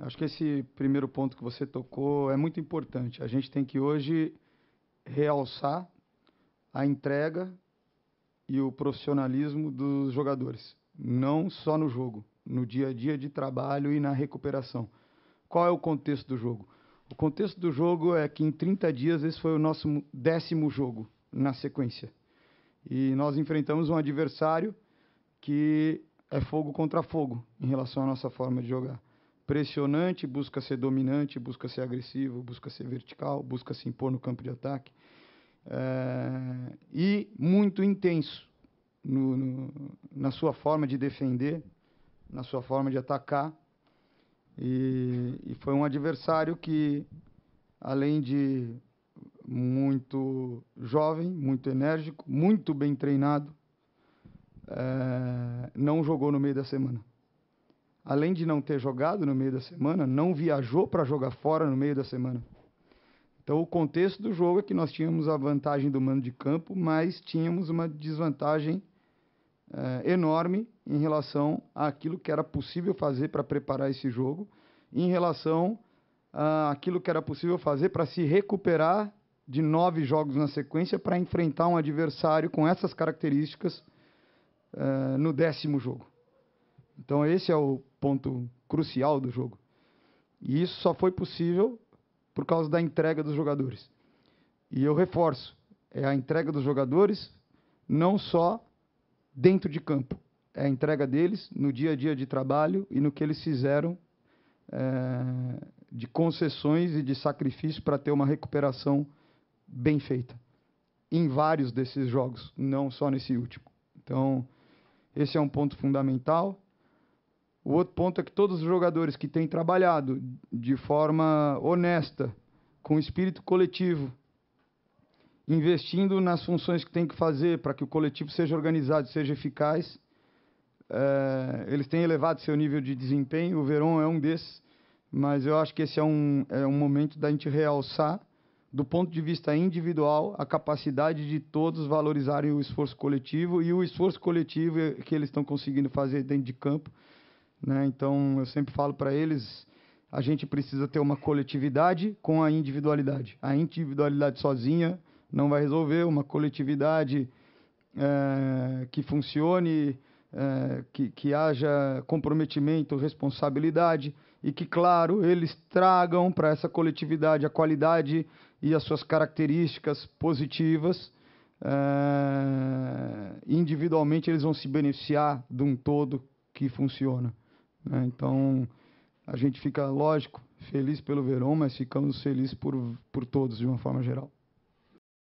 Acho que esse primeiro ponto que você tocou é muito importante. A gente tem que hoje realçar a entrega e o profissionalismo dos jogadores, não só no jogo, no dia a dia de trabalho e na recuperação. Qual é o contexto do jogo? O contexto do jogo é que em 30 dias esse foi o nosso décimo jogo na sequência. E nós enfrentamos um adversário que é fogo contra fogo em relação à nossa forma de jogar pressionante, busca ser dominante, busca ser agressivo, busca ser vertical, busca se impor no campo de ataque. É, e muito intenso no, no, na sua forma de defender, na sua forma de atacar. E, e foi um adversário que, além de muito jovem, muito enérgico, muito bem treinado, é, não jogou no meio da semana além de não ter jogado no meio da semana, não viajou para jogar fora no meio da semana. Então, o contexto do jogo é que nós tínhamos a vantagem do mando de campo, mas tínhamos uma desvantagem eh, enorme em relação àquilo que era possível fazer para preparar esse jogo, em relação àquilo que era possível fazer para se recuperar de nove jogos na sequência para enfrentar um adversário com essas características eh, no décimo jogo. Então esse é o ponto crucial do jogo. E isso só foi possível por causa da entrega dos jogadores. E eu reforço, é a entrega dos jogadores não só dentro de campo, é a entrega deles no dia a dia de trabalho e no que eles fizeram é, de concessões e de sacrifício para ter uma recuperação bem feita em vários desses jogos, não só nesse último. Então, esse é um ponto fundamental. O outro ponto é que todos os jogadores que têm trabalhado de forma honesta, com espírito coletivo, investindo nas funções que tem que fazer para que o coletivo seja organizado, seja eficaz, é, eles têm elevado seu nível de desempenho. O Verón é um desses, mas eu acho que esse é um, é um momento da gente realçar, do ponto de vista individual, a capacidade de todos valorizarem o esforço coletivo e o esforço coletivo que eles estão conseguindo fazer dentro de campo né? Então, eu sempre falo para eles, a gente precisa ter uma coletividade com a individualidade. A individualidade sozinha não vai resolver, uma coletividade é, que funcione, é, que, que haja comprometimento, responsabilidade e que, claro, eles tragam para essa coletividade a qualidade e as suas características positivas. É, individualmente eles vão se beneficiar de um todo que funciona. Né? Então, a gente fica, lógico, feliz pelo Verão mas ficamos felizes por, por todos, de uma forma geral.